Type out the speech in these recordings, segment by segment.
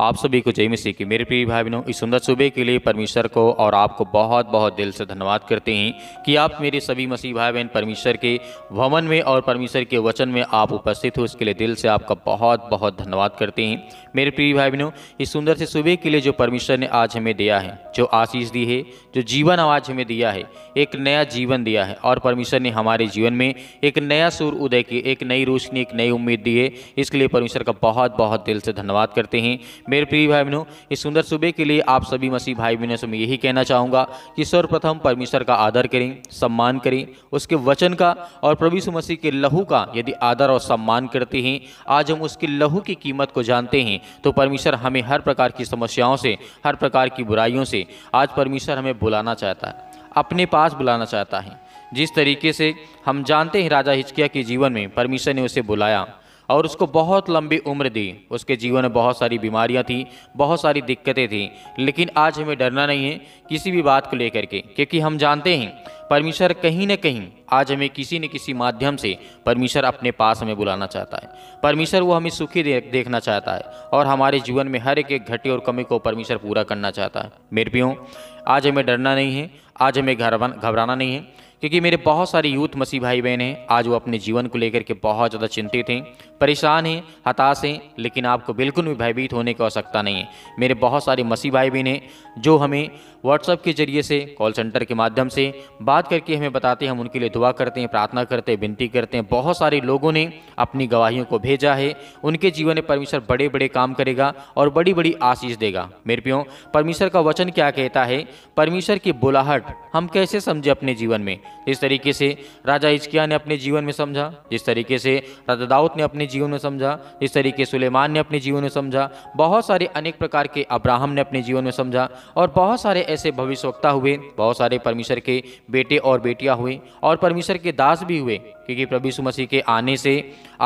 आप सभी को जय मसीह की मेरे प्रिय भाई बहनों इस सुंदर सुबह के लिए परमेश्वर को और आपको बहुत बहुत दिल से धन्यवाद करते हैं कि आप मेरे सभी मसीह भाई बहन परमेश्वर के भवन में और परमेश्वर के वचन में आप उपस्थित हो इसके लिए दिल से आपका बहुत बहुत धन्यवाद करते हैं मेरे प्रिय भाई बहनों इस सुंदर से सुबह के लिए जो परमेश्वर ने आज हमें दिया है जो आशीष दी है जो जीवन आवाज हमें दिया है एक नया जीवन दिया है और परमेश्वर ने हमारे जीवन में एक नया सूर्य उदय की एक नई रोशनी एक नई उम्मीद दी है इसके लिए परमेश्वर का बहुत बहुत दिल से धन्यवाद करते हैं मेरे प्रिय भाई बहनों इस सुंदर सुबह के लिए आप सभी मसीह भाई बहनों से मैं यही कहना चाहूँगा कि सर्वप्रथम परमेश्वर का आदर करें सम्मान करें उसके वचन का और प्रभु यीशु मसीह के लहू का यदि आदर और सम्मान करते हैं आज हम उसके लहू की कीमत को जानते हैं तो परमेश्वर हमें हर प्रकार की समस्याओं से हर प्रकार की बुराइयों से आज परमेश्वर हमें बुलाना चाहता है अपने पास बुलाना चाहता है जिस तरीके से हम जानते हैं राजा हिचकिया के जीवन में परमेश्वर ने उसे बुलाया और उसको बहुत लंबी उम्र दी उसके जीवन में बहुत सारी बीमारियां थी बहुत सारी दिक्कतें थीं लेकिन आज हमें डरना नहीं है किसी भी बात को लेकर के क्योंकि हम जानते हैं परमेश्वर कहीं ना कहीं आज हमें किसी न किसी माध्यम से परमेश्वर अपने पास हमें बुलाना चाहता है परमेश्वर वो हमें सुखी दे, देखना चाहता है और हमारे जीवन में हर एक घटी और कमी को परमेश्वर पूरा करना चाहता है मेरे प्यों आज हमें डरना नहीं है आज हमें घबराना नहीं है क्योंकि मेरे बहुत सारे यूथ मसीह भाई बहन हैं आज वो अपने जीवन को लेकर के बहुत ज़्यादा चिंतित हैं परेशान हैं हताश हैं लेकिन आपको बिल्कुल भी भयभीत होने की आवश्यकता नहीं है मेरे बहुत सारे मसीह भाई बहन हैं जो हमें व्हाट्सअप के जरिए से कॉल सेंटर के माध्यम से बात करके हमें बताते हैं हम उनके लिए दुआ करते हैं प्रार्थना करते हैं विनती करते हैं बहुत सारे लोगों ने अपनी गवाहियों को भेजा है उनके जीवन में परमेश्वर बड़े बड़े काम करेगा और बड़ी बड़ी आशीष देगा मेरे प्यों परमेश्वर का वचन क्या कहता है परमेश्वर की बुलाहट हम कैसे समझे अपने जीवन में जिस तरीके से राजा हिचकिया ने अपने जीवन में समझा जिस तरीके से राजा दाऊद ने अपने जीवन में समझा जिस तरीके सुलेमान ने अपने जीवन में समझा बहुत सारे अनेक प्रकार के अब्राहम ने अपने जीवन में समझा और बहुत सारे ऐसे भविष्यवक्ता हुए बहुत सारे परमेश्वर के बेटे और बेटियाँ हुए और परमेश्वर के दास भी हुए क्योंकि प्रभु यीशु मसीह के आने से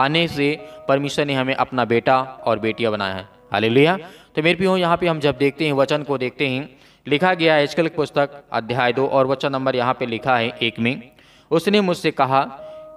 आने से परमेश्वर ने हमें अपना बेटा और बेटियाँ बनाया है हालेलुया तो मेरे भी हो यहाँ पे हम जब देखते हैं वचन को देखते हैं लिखा गया है हिचकल पुस्तक अध्याय दो और वचन नंबर यहाँ पे लिखा है एक में उसने मुझसे कहा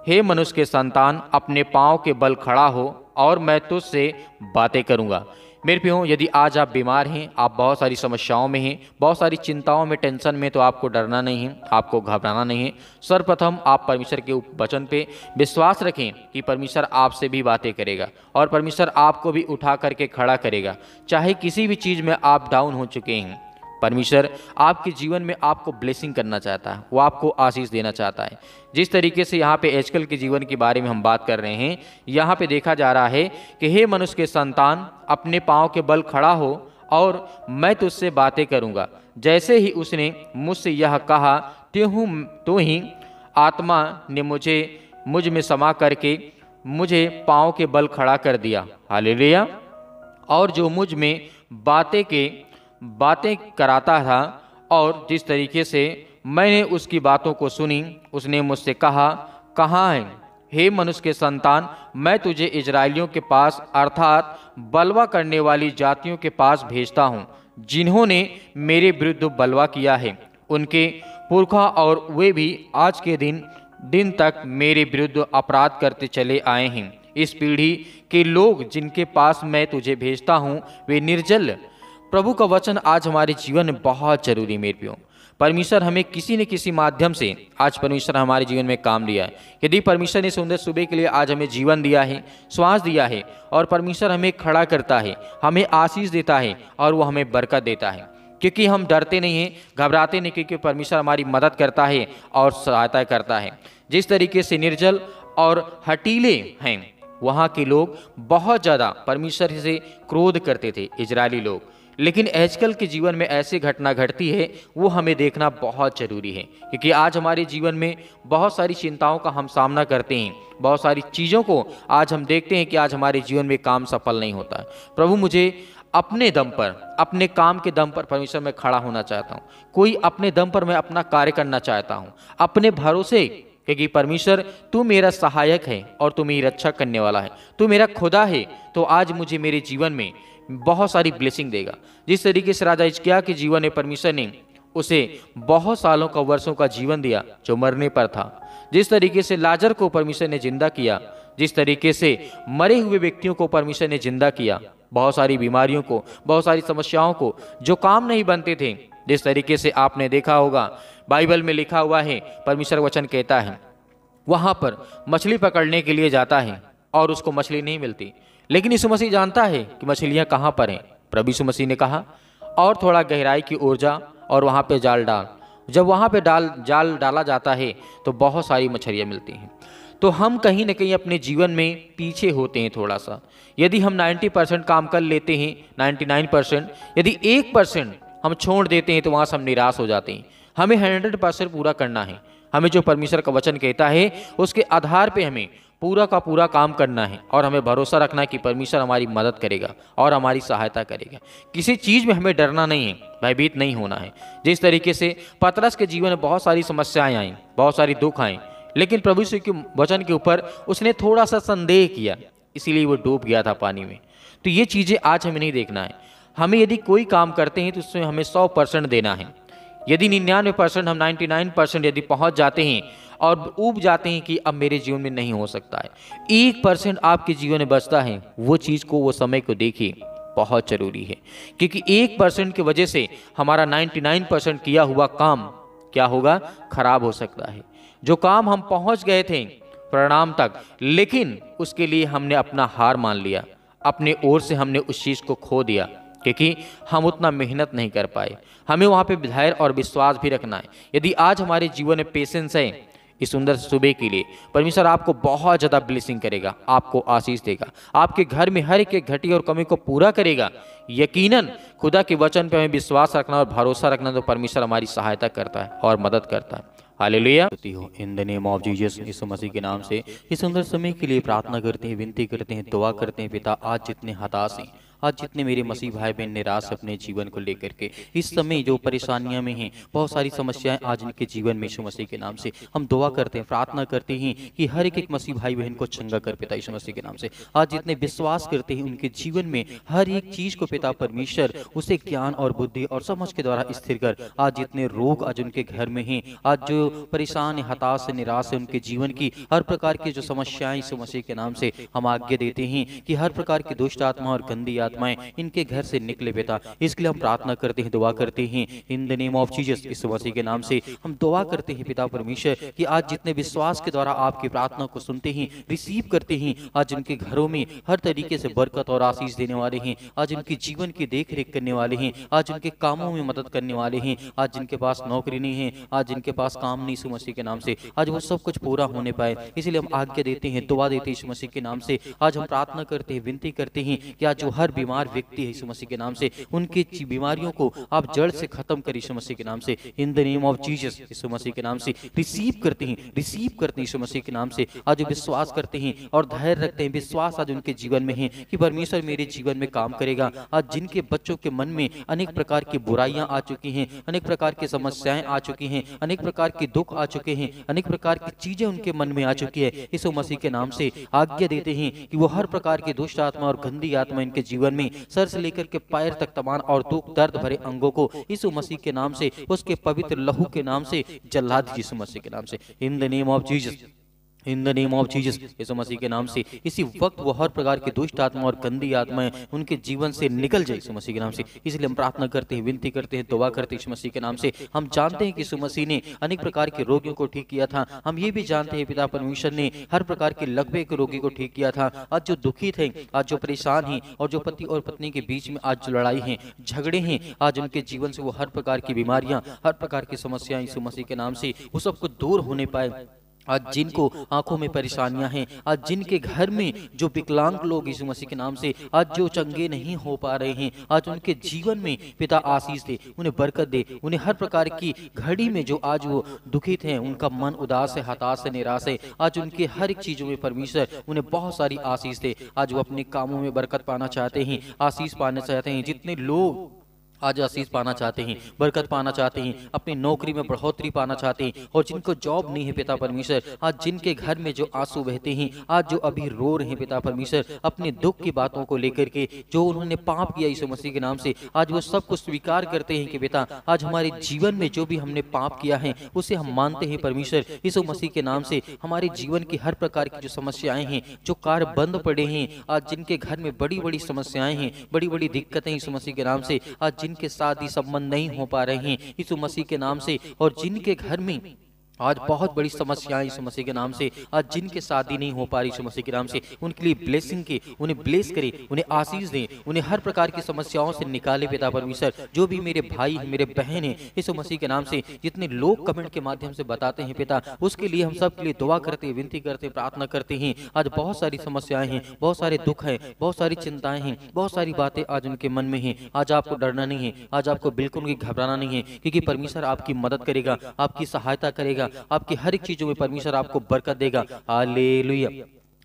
हे मनुष्य के संतान अपने पाँव के बल खड़ा हो और मैं तुझसे बातें करूँगा मेरे प्यों यदि आज आप बीमार हैं आप बहुत सारी समस्याओं में हैं बहुत सारी चिंताओं में टेंशन में तो आपको डरना नहीं है आपको घबराना नहीं है सर्वप्रथम आप परमेश्वर के वचन पे विश्वास रखें कि परमेश्वर आपसे भी बातें करेगा और परमेश्वर आपको भी उठा करके खड़ा करेगा चाहे किसी भी चीज़ में आप डाउन हो चुके हैं परमेश्वर आपके जीवन में आपको ब्लेसिंग करना चाहता है वो आपको आशीष देना चाहता है जिस तरीके से यहाँ पे एजकल के जीवन के बारे में हम बात कर रहे हैं यहाँ पे देखा जा रहा है कि हे मनुष्य के संतान अपने पाँव के बल खड़ा हो और मैं तुझसे बातें करूँगा जैसे ही उसने मुझसे यह कहा त्यों तो ही आत्मा ने मुझे मुझ में समा करके मुझे पाँव के बल खड़ा कर दिया हाल और जो मुझ में बातें के बातें कराता था और जिस तरीके से मैंने उसकी बातों को सुनी उसने मुझसे कहा कहाँ है हे मनुष्य के संतान मैं तुझे इजरायलियों के पास अर्थात बलवा करने वाली जातियों के पास भेजता हूँ जिन्होंने मेरे विरुद्ध बलवा किया है उनके पुरखा और वे भी आज के दिन दिन तक मेरे विरुद्ध अपराध करते चले आए हैं इस पीढ़ी के लोग जिनके पास मैं तुझे भेजता हूँ वे निर्जल प्रभु का वचन आज हमारे जीवन में बहुत जरूरी मेरे प्यो परमेश्वर हमें किसी न किसी माध्यम से आज परमेश्वर हमारे जीवन में काम लिया है यदि परमेश्वर ने सुंदर सुबह के लिए आज हमें जीवन दिया है श्वास दिया है और परमेश्वर हमें खड़ा करता है हमें आशीष देता है और वो हमें बरकत देता है क्योंकि हम डरते नहीं हैं घबराते नहीं क्योंकि परमेश्वर हमारी मदद करता है और सहायता करता है जिस तरीके से निर्जल और हटीले हैं वहाँ के लोग बहुत ज़्यादा परमेश्वर से क्रोध करते थे इजरायली लोग लेकिन आजकल के जीवन में ऐसी घटना घटती है वो हमें देखना बहुत ज़रूरी है क्योंकि आज हमारे जीवन में बहुत सारी चिंताओं का हम सामना करते हैं बहुत सारी चीज़ों को आज हम देखते हैं कि आज हमारे जीवन में काम सफल नहीं होता प्रभु मुझे अपने दम पर अपने काम के दम पर परमेश्वर में खड़ा होना चाहता हूँ कोई अपने दम पर मैं अपना कार्य करना चाहता हूँ अपने भरोसे क्योंकि परमेश्वर तू मेरा सहायक है और तू मेरी रक्षा करने वाला है तू मेरा खुदा है तो आज मुझे मेरे जीवन में बहुत सारी ब्लेसिंग देगा जिस तरीके से राजा इचकिया के जीवन में परमेश्वर ने उसे बहुत सालों का वर्षों का जीवन दिया जो मरने पर था जिस तरीके से लाजर को परमेश्वर ने जिंदा किया जिस तरीके से मरे हुए व्यक्तियों को परमेश्वर ने जिंदा किया बहुत सारी बीमारियों को बहुत सारी समस्याओं को जो काम नहीं बनते थे जिस तरीके से आपने देखा होगा बाइबल में लिखा हुआ है परमेश्वर वचन कहता है वहाँ पर मछली पकड़ने के लिए जाता है और उसको मछली नहीं मिलती लेकिन यीशु मसीह जानता है कि मछलियाँ कहाँ पर हैं प्रभु यीशु मसीह ने कहा और थोड़ा गहराई की ओर जा और वहाँ पर जाल डाल जब वहाँ पर डाल जाल डाला जाता है तो बहुत सारी मछलियाँ मिलती हैं तो हम कहीं ना कहीं अपने जीवन में पीछे होते हैं थोड़ा सा यदि हम 90 परसेंट काम कर लेते हैं 99 परसेंट यदि एक परसेंट हम छोड़ देते हैं तो वहाँ से हम निराश हो जाते हैं हमें 100 परसेंट पूरा करना है हमें जो परमेश्वर का वचन कहता है उसके आधार पे हमें पूरा का पूरा काम करना है और हमें भरोसा रखना है कि परमेश्वर हमारी मदद करेगा और हमारी सहायता करेगा किसी चीज़ में हमें डरना नहीं है भयभीत नहीं होना है जिस तरीके से पतरस के जीवन में बहुत सारी समस्याएं आईं बहुत सारी दुख आए लेकिन प्रभु श्री के वचन के ऊपर उसने थोड़ा सा संदेह किया इसीलिए वो डूब गया था पानी में तो ये चीज़ें आज हमें नहीं देखना है हमें यदि कोई काम करते हैं तो उसमें हमें सौ परसेंट देना है यदि निन्यानवे परसेंट हम 99 परसेंट यदि पहुंच जाते हैं और उब जाते हैं कि अब मेरे जीवन में नहीं हो सकता है एक परसेंट आपके जीवन में बचता है वो चीज़ को वो समय को देखिए बहुत ज़रूरी है क्योंकि एक परसेंट की वजह से हमारा 99 परसेंट किया हुआ काम क्या होगा खराब हो सकता है जो काम हम पहुंच गए थे प्रणाम तक लेकिन उसके लिए हमने अपना हार मान लिया अपने ओर से हमने उस चीज़ को खो दिया क्योंकि हम उतना मेहनत नहीं कर पाए हमें वहाँ पे धैर्य और विश्वास भी रखना है यदि आज हमारे जीवन में पेशेंस है इस सुंदर सुबह के लिए परमेश्वर आपको बहुत ज़्यादा ब्लेसिंग करेगा आपको आशीष देगा आपके घर में हर एक घटी और कमी को पूरा करेगा यकीनन खुदा के वचन पर हमें विश्वास रखना और भरोसा रखना तो परमेश्वर हमारी सहायता करता है और मदद करता है हो in the name of Jesus यीशु मसीह के नाम से इस सुंदर समय के लिए प्रार्थना करते हैं विनती करते हैं दुआ करते हैं पिता आज जितने हताश हैं आज जितने मेरे मसीह भाई बहन निराश अपने जीवन को लेकर के इस समय जो परेशानियां में हैं बहुत सारी समस्याएं आज इनके जीवन में यीशु मसीह के नाम से हम दुआ करते हैं प्रार्थना करते हैं कि हर एक एक मसीह भाई बहन को चंगा कर पिता यीशु मसीह के नाम से आज जितने विश्वास करते हैं उनके जीवन में हर एक चीज को पिता परमेश्वर उसे ज्ञान और बुद्धि और समझ के द्वारा स्थिर कर आज जितने रोग आज उनके घर में है आज जो परेशान हताश निराश है उनके जीवन की हर प्रकार की जो समस्याएं यीशु मसीह के नाम से हम आज्ञा देते हैं कि हर प्रकार की दुष्ट आत्मा और गंदी आत्माएं इनके घर से निकले बेटा इसके लिए हम प्रार्थना करते हैं दुआ करते हैं in the name of Jesus इस वसी के नाम से हम दुआ करते हैं पिता परमेश्वर कि आज जितने विश्वास के द्वारा आपकी प्रार्थना को सुनते हैं रिसीव करते हैं आज इनके घरों में हर तरीके से बरकत और आशीष देने वाले हैं आज इनके जीवन की देख करने वाले हैं आज इनके कामों में मदद करने वाले हैं आज जिनके पास नौकरी नहीं है आज जिनके पास काम नहीं सुमसी के नाम से आज वो सब कुछ पूरा होने पाए इसलिए हम आज्ञा देते हैं दुआ देते हैं यीशु के नाम से आज हम प्रार्थना करते हैं विनती करते हैं कि आज जो हर बीमार व्यक्ति है यीशु मसीह के नाम से उनकी बीमारियों को आप जड़ से खत्म कर यीशु मसीह के नाम से in the name of Jesus यीशु मसीह के नाम से रिसीव करते हैं रिसीव करते हैं यीशु मसीह के नाम से आज विश्वास करते हैं और धैर्य रखते हैं विश्वास आज उनके जीवन में है कि परमेश्वर मेरे जीवन में काम करेगा आज जिनके बच्चों के मन में अनेक प्रकार की बुराइयां आ चुकी हैं अनेक प्रकार की समस्याएं आ चुकी हैं अनेक प्रकार के दुख आ चुके हैं अनेक प्रकार की चीजें उनके मन में आ चुकी है यीशु मसीह के नाम से आज्ञा देते हैं कि वो हर प्रकार की दुष्ट आत्मा और गंदी आत्मा इनके जीवन जीवन में सर से लेकर के पैर तक तमाम और दुख दर्द भरे अंगों को यीशु मसीह के नाम से उसके पवित्र लहू के नाम से जल्लाद यीशु मसीह के नाम से in the name of Jesus in the name of Jesus यीशु मसीह के नाम से इसी वक्त वो हर प्रकार की दुष्ट आत्मा और गंदी आत्माएं उनके जीवन से निकल जाए यीशु मसीह के नाम से इसलिए हम प्रार्थना करते हैं विनती करते हैं दुआ करते हैं यीशु मसीह के नाम से हम जानते हैं कि यीशु मसीह ने अनेक प्रकार के रोगियों को ठीक किया था हम ये भी जानते हैं पिता परमेश्वर ने हर प्रकार के लकबे के रोगी को ठीक किया था आज जो दुखी थे आज जो परेशान हैं और जो पति और पत्नी के बीच में आज जो लड़ाई है झगड़े हैं आज उनके जीवन से वो हर प्रकार की बीमारियां हर प्रकार की समस्याएं यीशु मसीह के नाम से वो सबको दूर होने पाए आज जिनको आंखों में परेशानियां हैं आज जिनके घर में जो विकलांग लोग यीशु मसीह के नाम से आज जो चंगे नहीं हो पा रहे हैं आज उनके जीवन में पिता आशीष दे उन्हें बरकत दे उन्हें हर प्रकार की घड़ी में जो आज वो दुखित हैं उनका मन उदास है हताश है निराश है आज उनके हर एक चीजों में परमेश्वर उन्हें बहुत सारी आशीष दे आज वो अपने कामों में बरकत पाना चाहते हैं आशीष पाना चाहते हैं जितने लोग आज असीज पाना चाहते हैं बरकत पाना चाहते हैं अपनी नौकरी में बढ़ोतरी पाना चाहते हैं और जिनको जॉब नहीं है पिता परमेश्वर आज जिनके घर में जो आंसू बहते हैं आज जो अभी रो रहे हैं पिता परमेश्वर अपने दुख की बातों को लेकर के जो उन्होंने पाप किया यीशु मसीह के नाम से आज वो सब कुछ स्वीकार करते हैं कि बेटा आज हमारे जीवन में जो भी हमने पाप किया है उसे हम मानते हैं परमेश्वर यीशु मसीह के नाम से हमारे जीवन की हर प्रकार की जो समस्याएं हैं जो कार बंद पड़े हैं आज जिनके घर में बड़ी बड़ी समस्याएं हैं बड़ी बड़ी दिक्कतें यीशु मसीह के नाम से आज जिन जिनके साथ ही संबंध नहीं हो पा रहे हैं यीशु मसीह के नाम से और जिनके घर में आज बहुत बड़ी समस्याएं इस मसीह के नाम से आज जिनके शादी नहीं हो पा रही इस मसीह के नाम से उनके लिए ब्लेसिंग की उन्हें ब्लेस करें उन्हें आशीष दें उन्हें हर प्रकार की समस्याओं से निकाले पिता परमेश्वर जो भी मेरे भाई है मेरे बहन है इस मसीह के नाम से जितने लोग कमेंट के माध्यम से बताते हैं पिता उसके लिए हम सब के लिए दुआ करते हैं विनती करते हैं प्रार्थना करते हैं आज बहुत सारी समस्याएं हैं बहुत सारे दुख हैं बहुत सारी चिंताएं हैं बहुत सारी बातें आज उनके मन में हैं आज आपको डरना नहीं है आज आपको बिल्कुल घबराना नहीं है क्योंकि परमेश्वर आपकी मदद करेगा आपकी सहायता करेगा आपकी हर एक चीजों में परमेश्वर आपको बरकत देगा लुया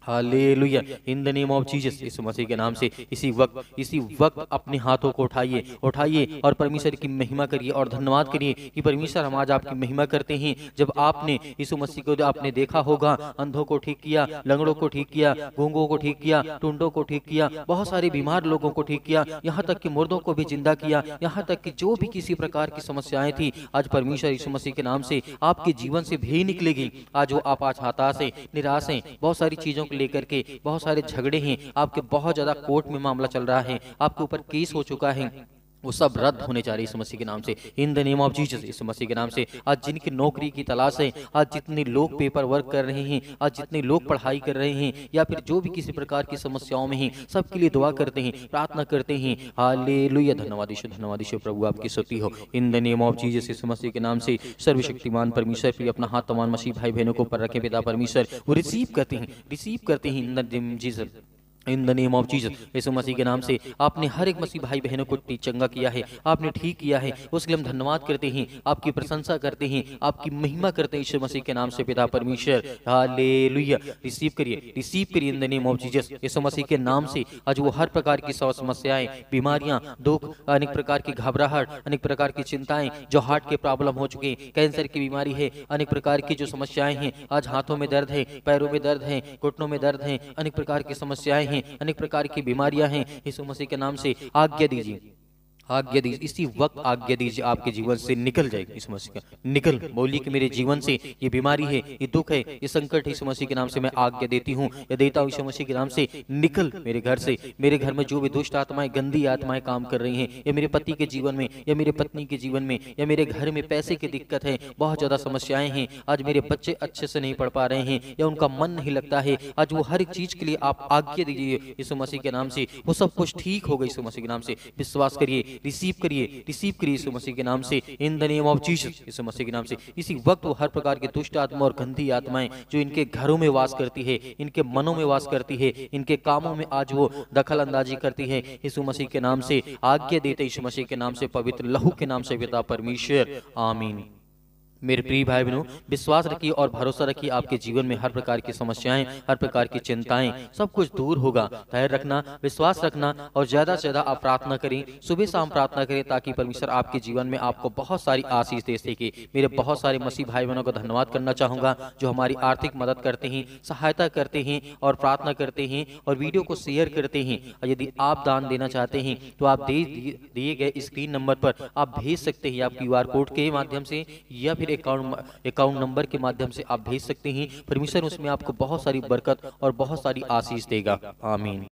हालेलुया in the name of Jesus इस मसीह के नाम से इसी वक्त इसी वक्त अपने हाथों को उठाइए उठाइए और परमेश्वर की महिमा करिए और धन्यवाद करिए कि परमेश्वर हम आज आपकी महिमा करते हैं जब आपने यीशु मसीह को आपने देखा होगा अंधों को ठीक किया लंगड़ों को ठीक किया गूंगों को ठीक किया टुंडों को ठीक किया बहुत सारे बीमार लोगों को ठीक किया यहाँ तक कि मुर्दों को भी जिंदा किया यहाँ तक कि जो भी किसी प्रकार की समस्याएं थी आज परमेश्वर यीशु मसीह के नाम से आपके जीवन से भी निकलेगी आज वो आप आज हताश है निराश है बहुत सारी चीजों के लेकर के बहुत सारे झगड़े हैं आपके बहुत ज़्यादा कोर्ट में मामला चल रहा है आपके ऊपर केस हो चुका है वो सब रद्द होने जा रही है इस मसीह के नाम से in the name of Jesus इस मसीह के नाम से आज जिनकी नौकरी की तलाश है आज जितने लोग पेपर वर्क कर रहे हैं आज जितने लोग पढ़ाई कर रहे हैं या फिर जो भी किसी प्रकार की समस्याओं में हैं सबके लिए दुआ करते हैं प्रार्थना करते हैं हाले लुया धन्यवाद ईश्वर धन्यवाद ईश्वर प्रभु आपकी स्तुति हो in the name of Jesus इस मसीह के नाम से सर्वशक्तिमान परमेश्वर फिर अपना हाथ तमाम मसीह भाई बहनों को पर रखे पिता परमेश्वर वो रिसीव करते हैं रिसीव करते हैं इन दिन Jesus in the name of Jesus Yeshu मसीह के नाम से आपने हर एक मसीह भाई बहनों को चंगा किया है आपने ठीक किया है उसके लिए हम धन्यवाद करते हैं आपकी प्रशंसा करते हैं आपकी महिमा करते हैं यीशु मसीह के नाम से पिता परमेश्वर हालेलुया रिसीव करिए रिसीव करिए in the name of Jesus यीशु मसीह के नाम से आज वो हर प्रकार की सौ समस्याएं बीमारियां दुख अनेक प्रकार की घबराहट अनेक प्रकार की चिंताएं जो हार्ट के प्रॉब्लम हो चुके हैं कैंसर की बीमारी है अनेक प्रकार की जो समस्याएं हैं आज हाथों में दर्द है पैरों में दर्द है घुटनों में दर्द है अनेक प्रकार की समस्याएं हैं हैं अनेक प्रकार की बीमारियां हैं यीशु मसीह के नाम से आज्ञा दीजिए आज्ञा दीजिए इसी वक्त आज्ञा दीजिए आपके जीवन से निकल जाएगी इस मसीह का निकल मौली कि मेरे जीवन से ये बीमारी है ये दुख है ये संकट है इस मसीह के नाम से मैं आज्ञा देती हूँ या देता हूँ इस मसीह के नाम से निकल मेरे घर से मेरे घर में जो भी दुष्ट आत्माएं गंदी आत्माएं काम कर रही हैं या मेरे पति के जीवन में या मेरे पत्नी के जीवन में या मेरे घर में पैसे की दिक्कत है बहुत ज़्यादा समस्याएं हैं आज मेरे बच्चे अच्छे से नहीं पढ़ पा रहे हैं या उनका मन नहीं लगता है आज वो हर एक चीज़ के लिए आप आज्ञा दीजिए इस मसीह के नाम से वो सब कुछ ठीक होगा इस मसीह के नाम से विश्वास करिए रिसीव करिए रिसीव करिए यीशु मसीह के नाम से in the name of Jesus यीशु मसीह के नाम से इसी वक्त वो हर प्रकार के दुष्ट आत्मा और गंदी आत्माएं जो इनके घरों में वास करती है इनके मनों में वास करती है इनके कामों में आज वो दखल अंदाजी करती है यीशु मसीह के नाम से आज्ञा देते यीशु मसीह के नाम से पवित्र लहू के नाम से पिता परमेश्वर आमीन मेरे प्रिय भाई बहनों विश्वास रखिए और भरोसा रखिए आपके जीवन में हर प्रकार की समस्याएं हर प्रकार की चिंताएं सब कुछ दूर होगा धैर्य रखना विश्वास रखना और ज्यादा से ज्यादा आप प्रार्थना करें सुबह शाम प्रार्थना करें ताकि परमेश्वर आपके जीवन में आपको बहुत सारी आशीष दे सके मेरे बहुत सारे मसीह भाई बहनों का धन्यवाद करना चाहूंगा जो हमारी आर्थिक मदद करते हैं सहायता करते हैं और प्रार्थना करते हैं और वीडियो को शेयर करते हैं और यदि आप दान देना चाहते हैं तो आप दिए गए स्क्रीन नंबर पर आप भेज सकते हैं आप क्यू कोड के माध्यम से या फिर अकाउंट अकाउंट नंबर के माध्यम से आप भेज सकते हैं परमिशन उसमें आपको बहुत सारी बरकत और बहुत सारी आशीष देगा आमीन